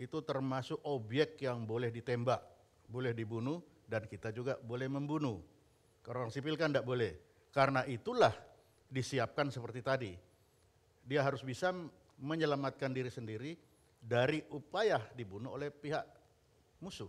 itu termasuk objek yang boleh ditembak, boleh dibunuh, dan kita juga boleh membunuh. Kalau orang sipil kan tidak boleh. Karena itulah disiapkan seperti tadi. Dia harus bisa menyelamatkan diri sendiri dari upaya dibunuh oleh pihak musuh.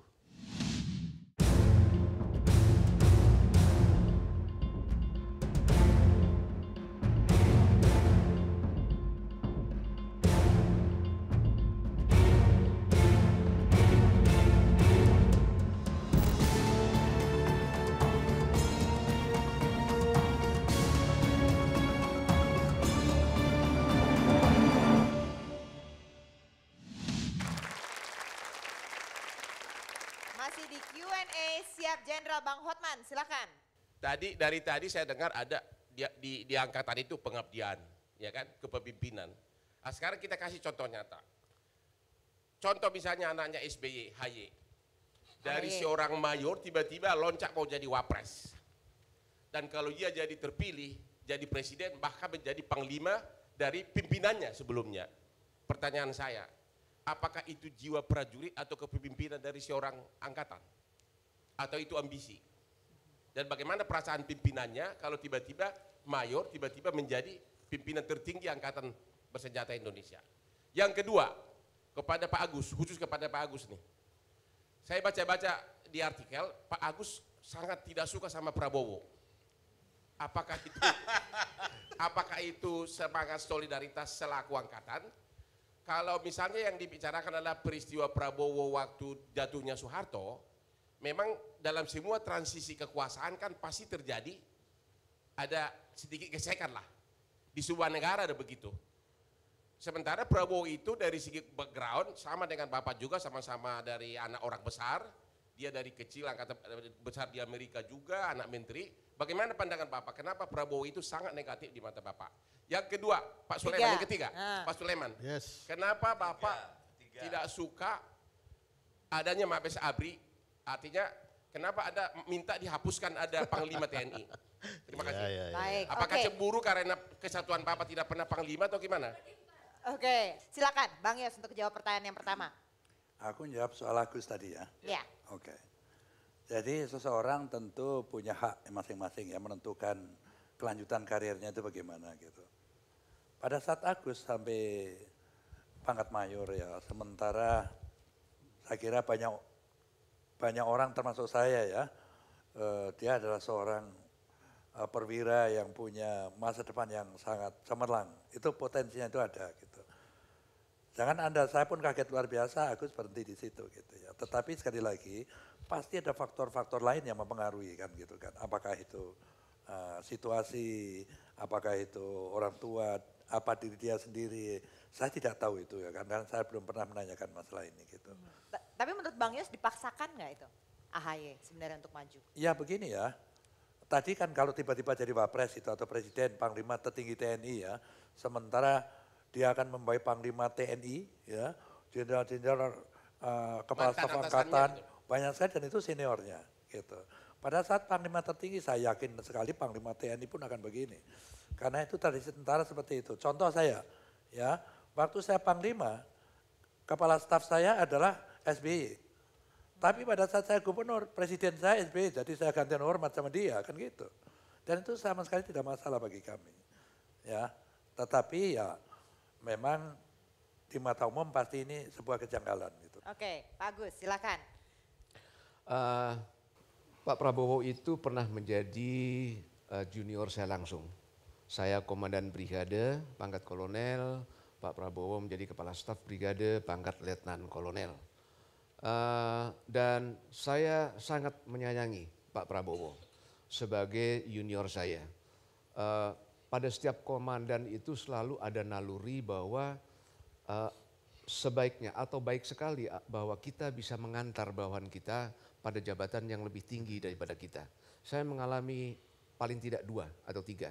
Bang Hotman, silakan. Tadi dari tadi saya dengar ada di, di, di angkatan itu pengabdian, ya kan, kepemimpinan. Nah, sekarang kita kasih contoh nyata. Contoh misalnya anaknya SBY, HY. Dari seorang mayor tiba-tiba loncat mau jadi wapres. Dan kalau dia jadi terpilih, jadi presiden, bahkan menjadi panglima dari pimpinannya sebelumnya. Pertanyaan saya, apakah itu jiwa prajurit atau kepemimpinan dari seorang angkatan? atau itu ambisi? Dan bagaimana perasaan pimpinannya kalau tiba-tiba mayor tiba-tiba menjadi pimpinan tertinggi angkatan bersenjata Indonesia? Yang kedua, kepada Pak Agus, khusus kepada Pak Agus nih. Saya baca-baca di artikel, Pak Agus sangat tidak suka sama Prabowo. Apakah itu apakah itu semangat solidaritas selaku angkatan? Kalau misalnya yang dibicarakan adalah peristiwa Prabowo waktu jatuhnya Soeharto, memang dalam semua transisi kekuasaan kan pasti terjadi ada sedikit gesekan lah. Di sebuah negara ada begitu. Sementara Prabowo itu dari segi background sama dengan Bapak juga sama-sama dari anak orang besar, dia dari kecil angkat besar di Amerika juga anak menteri. Bagaimana pandangan Bapak? Kenapa Prabowo itu sangat negatif di mata Bapak? Yang kedua, Pak Sulaiman tiga. yang ketiga, ah. Pak Sulaiman. Yes. Kenapa Bapak tiga, tiga. tidak suka adanya Mabes Abri Artinya kenapa ada minta dihapuskan ada Panglima TNI? Terima ya, kasih. Ya, ya, ya. Baik. Apakah okay. cemburu karena kesatuan Papa tidak pernah Panglima atau gimana? Oke, okay. silakan Bang Yos untuk jawab pertanyaan yang pertama. Aku jawab soal Agus tadi ya. Iya. Oke. Okay. Jadi seseorang tentu punya hak masing-masing ya menentukan kelanjutan karirnya itu bagaimana gitu. Pada saat Agus sampai pangkat mayor ya, sementara saya kira banyak banyak orang termasuk saya ya, uh, dia adalah seorang uh, perwira yang punya masa depan yang sangat cemerlang. Itu potensinya itu ada gitu. Jangan Anda, saya pun kaget luar biasa, Agus berhenti di situ gitu ya. Tetapi sekali lagi, pasti ada faktor-faktor lain yang mempengaruhi kan gitu kan. Apakah itu uh, situasi, apakah itu orang tua, apa diri dia sendiri. Saya tidak tahu itu ya, karena saya belum pernah menanyakan masalah ini gitu. Hmm. Tapi menurut Bang Yos dipaksakan nggak itu AHY sebenarnya untuk maju? Ya begini ya, tadi kan kalau tiba-tiba jadi wapres itu atau presiden panglima tertinggi TNI ya, sementara dia akan membaik panglima TNI ya, jenderal-jenderal uh, kepala staf angkatan banyak sekali dan itu seniornya gitu. Pada saat panglima tertinggi saya yakin sekali panglima TNI pun akan begini. Karena itu tradisi tentara seperti itu. Contoh saya ya, waktu saya panglima kepala staf saya adalah SBY. Tapi pada saat saya gubernur, presiden saya SBY, jadi saya gantian hormat sama dia, kan gitu. Dan itu sama sekali tidak masalah bagi kami. Ya, tetapi ya memang di mata umum pasti ini sebuah kejanggalan gitu. Oke, Pak Agus, silakan. Uh, Pak Prabowo itu pernah menjadi uh, junior saya langsung. Saya komandan brigade, pangkat kolonel, Pak Prabowo menjadi kepala staf brigade, pangkat letnan kolonel. Eh, dan saya sangat menyayangi Pak Prabowo sebagai junior saya. Uh, pada setiap komandan itu selalu ada naluri bahwa uh, sebaiknya atau baik sekali bahwa kita bisa mengantar bawahan kita pada jabatan yang lebih tinggi daripada kita. Saya mengalami paling tidak dua atau tiga.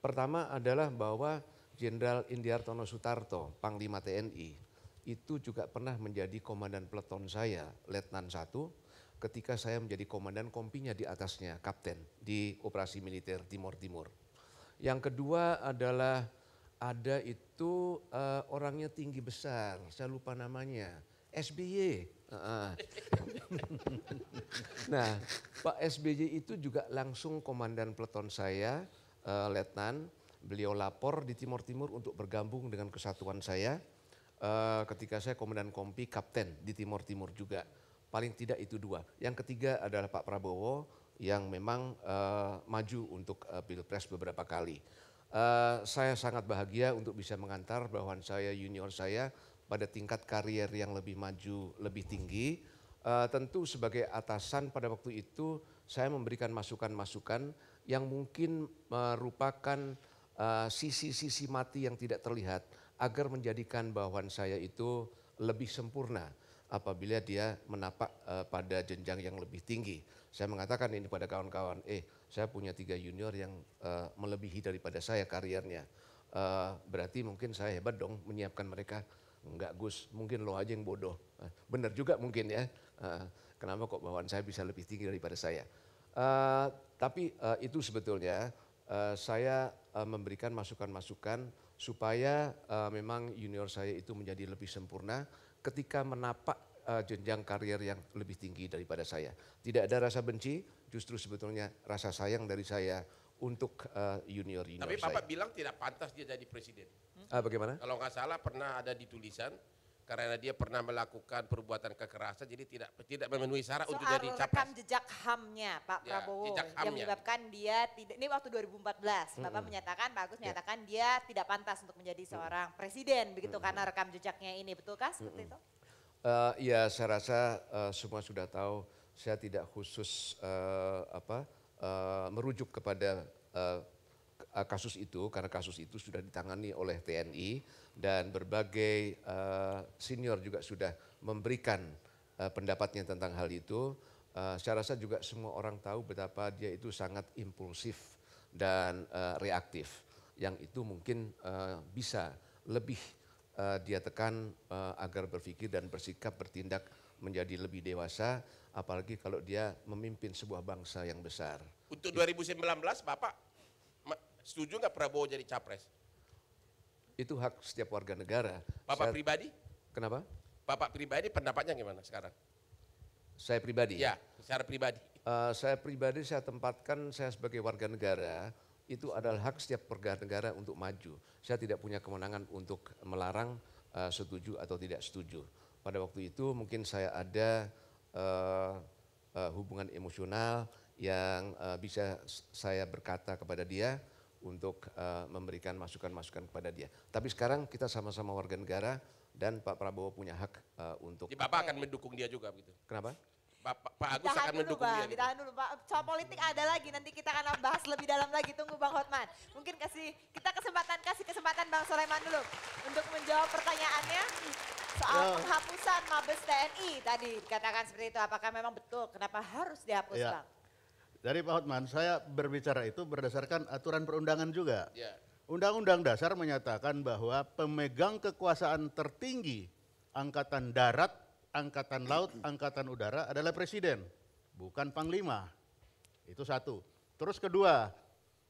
Pertama adalah bahwa Jenderal Indiartono Sutarto, Panglima TNI, itu juga pernah menjadi komandan peleton saya, Letnan 1, ketika saya menjadi komandan kompinya di atasnya, kapten di operasi militer Timur Timur. Yang kedua adalah ada itu uh, orangnya tinggi besar, saya lupa namanya, SBY. Uh -uh. nah, Pak SBY itu juga langsung komandan peleton saya, uh, Letnan. Beliau lapor di Timur Timur untuk bergabung dengan kesatuan saya Eh, ketika saya komandan kompi kapten di Timur Timur juga. Paling tidak itu dua. Yang ketiga adalah Pak Prabowo yang memang uh, maju untuk uh, pilpres beberapa kali. Uh, saya sangat bahagia untuk bisa mengantar bawahan saya, junior saya pada tingkat karier yang lebih maju, lebih tinggi. Uh, tentu sebagai atasan pada waktu itu saya memberikan masukan-masukan yang mungkin merupakan sisi-sisi uh, sisi -sisi mati yang tidak terlihat agar menjadikan bawahan saya itu lebih sempurna apabila dia menapak uh, pada jenjang yang lebih tinggi. Saya mengatakan ini pada kawan-kawan, eh saya punya tiga junior yang uh, melebihi daripada saya karirnya. Uh, berarti mungkin saya hebat dong menyiapkan mereka. Enggak Gus, mungkin lo aja yang bodoh. Uh, bener juga mungkin ya, uh, kenapa kok bawahan saya bisa lebih tinggi daripada saya. Uh, tapi uh, itu sebetulnya uh, saya uh, memberikan masukan-masukan supaya uh, memang junior saya itu menjadi lebih sempurna ketika menapak uh, jenjang karier yang lebih tinggi daripada saya. Tidak ada rasa benci, justru sebetulnya rasa sayang dari saya untuk eh, junior junior saya Tapi Bapak bilang tidak pantas dia jadi presiden. Uh, bagaimana? Kalau nggak salah pernah ada di tulisan karena dia pernah melakukan perbuatan kekerasan jadi tidak tidak memenuhi syarat untuk jadi capres. rekam jejak HAM-nya Pak ya, Prabowo jejak yang menyebabkan dia tidak ini waktu 2014 hmm. Bapak menyatakan Pak Agus ya. menyatakan dia tidak pantas untuk menjadi seorang hmm. presiden begitu hmm. karena rekam jejaknya ini betulkah seperti hmm. itu? Uh, ya saya rasa uh, semua sudah tahu saya tidak khusus uh, apa uh, merujuk kepada uh, Eh, kasus itu karena kasus itu sudah ditangani oleh TNI dan berbagai uh, senior juga sudah memberikan uh, pendapatnya tentang hal itu. Uh, saya rasa juga semua orang tahu betapa dia itu sangat impulsif dan uh, reaktif, yang itu mungkin uh, bisa lebih uh, dia tekan uh, agar berpikir dan bersikap bertindak menjadi lebih dewasa, apalagi kalau dia memimpin sebuah bangsa yang besar. Untuk 2019, Bapak Setuju nggak Prabowo jadi capres? Itu hak setiap warga negara. Bapak saya, pribadi? Kenapa? Bapak pribadi pendapatnya gimana sekarang? Saya pribadi? Ya, secara pribadi. Uh, saya pribadi saya tempatkan saya sebagai warga negara itu adalah hak setiap warga negara untuk maju. Saya tidak punya kemenangan untuk melarang uh, setuju atau tidak setuju. Pada waktu itu mungkin saya ada uh, uh, hubungan emosional yang uh, bisa saya berkata kepada dia, untuk uh, memberikan masukan-masukan kepada dia. Tapi sekarang kita sama-sama warga negara dan Pak Prabowo punya hak uh, untuk. Jadi Bapak akan mendukung dia juga begitu. Kenapa? Bapak, Pak Agus ditahan akan dulu, mendukung bang, dia. Gitu. dulu Pak, soal politik ada lagi nanti kita akan bahas lebih dalam lagi tunggu Bang Hotman. Mungkin kasih kita kesempatan kasih kesempatan Bang Soleman dulu untuk menjawab pertanyaannya soal penghapusan Mabes TNI tadi dikatakan seperti itu apakah memang betul kenapa harus dihapus ya. Bang? Dari Pak Hotman, saya berbicara itu berdasarkan aturan perundangan juga. undang ya. Undang-Undang Dasar menyatakan bahwa pemegang kekuasaan tertinggi angkatan darat, angkatan laut, angkatan udara adalah presiden, bukan panglima. Itu satu. Terus kedua,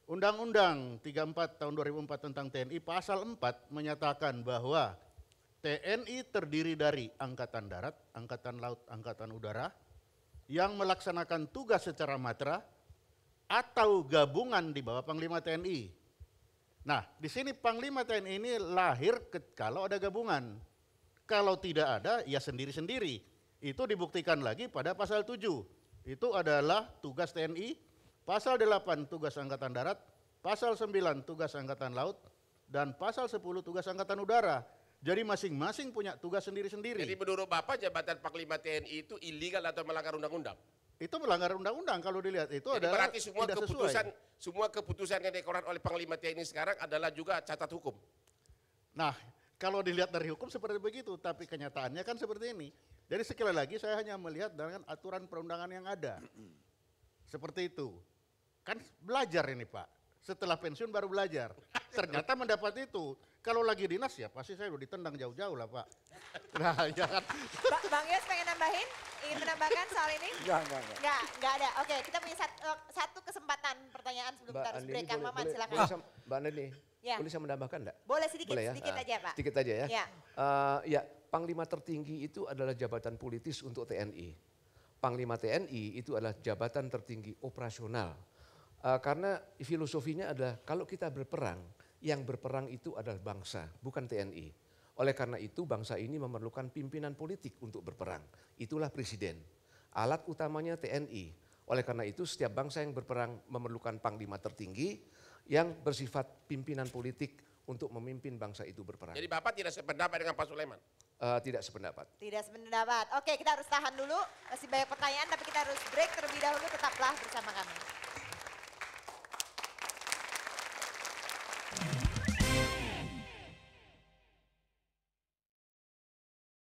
Undang-Undang 34 tahun 2004 tentang TNI pasal 4 menyatakan bahwa TNI terdiri dari angkatan darat, angkatan laut, angkatan udara, yang melaksanakan tugas secara matra atau gabungan di bawah Panglima TNI. Nah, di sini Panglima TNI ini lahir ke, kalau ada gabungan. Kalau tidak ada, ya sendiri-sendiri. Itu dibuktikan lagi pada pasal 7. Itu adalah tugas TNI, pasal 8 tugas Angkatan Darat, pasal 9 tugas Angkatan Laut, dan pasal 10 tugas Angkatan Udara jadi masing-masing punya tugas sendiri-sendiri. Jadi menurut Bapak jabatan Panglima TNI itu ilegal atau melanggar undang-undang? Itu melanggar undang-undang kalau dilihat itu Jadi adalah berarti semua tidak keputusan semua keputusan yang dikeluarkan oleh Panglima TNI sekarang adalah juga catat hukum. Nah, kalau dilihat dari hukum seperti begitu, tapi kenyataannya kan seperti ini. Jadi sekali lagi saya hanya melihat dengan aturan perundangan yang ada. seperti itu. Kan belajar ini Pak. Setelah pensiun baru belajar. Ternyata mendapat itu. Kalau lagi dinas ya pasti saya udah ditendang jauh-jauh lah Pak. Nah jangan. Ya ba Bang Yos pengen nambahin? Ingin menambahkan soal ini? Enggak, enggak, enggak. Enggak, enggak ada. Oke kita punya satu, oh, satu kesempatan pertanyaan sebelum Mbak kita harus break. Kang Maman silakan. Boleh, ah. Mbak Nani, ya. boleh saya menambahkan enggak? Boleh sedikit, boleh ya? sedikit uh, aja Pak. Sedikit aja ya. Ya. Uh, ya, Panglima tertinggi itu adalah jabatan politis untuk TNI. Panglima TNI itu adalah jabatan tertinggi operasional. Uh, karena filosofinya adalah kalau kita berperang, yang berperang itu adalah bangsa, bukan TNI. Oleh karena itu bangsa ini memerlukan pimpinan politik untuk berperang. Itulah presiden. Alat utamanya TNI. Oleh karena itu setiap bangsa yang berperang memerlukan panglima tertinggi yang bersifat pimpinan politik untuk memimpin bangsa itu berperang. Jadi Bapak tidak sependapat dengan Pak Sulaiman? Uh, tidak sependapat. Tidak sependapat. Oke kita harus tahan dulu. Masih banyak pertanyaan tapi kita harus break terlebih dahulu. Tetaplah bersama kami.